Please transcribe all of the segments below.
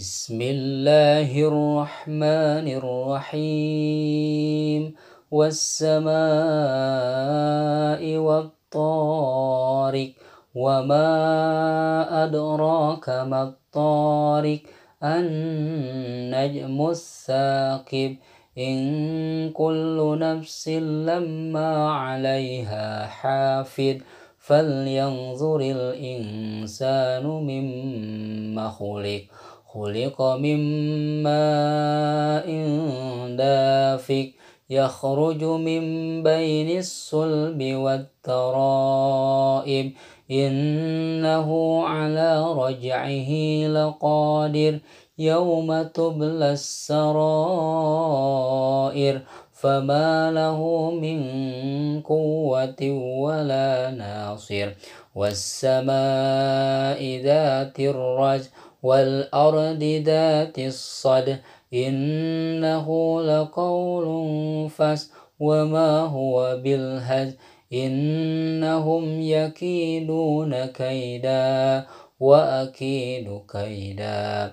بسم الله الرحمن الرحيم والسماء والطارق وما أدراك ما الطارق النجم الثاقب إن كل نفس لما عليها حافظ فلينظر الإنسان مما خلق خلق من ماء دافق يخرج من بين الصلب والترائب إنه على رجعه لقادر يوم تبلى السرائر فما له من قوة ولا ناصر والسماء ذات الرجل والأرض ذات الصدع إنه لقول فس وما هو بالهز إنهم يكيدون كيدا وأكيد كيدا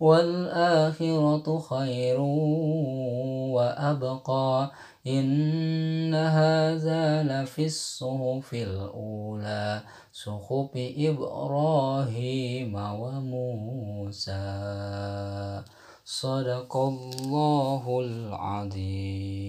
والآخرة خير وأبقى إن هذا لفي الصحف الأولى صحف إبراهيم وموسى صدق الله العظيم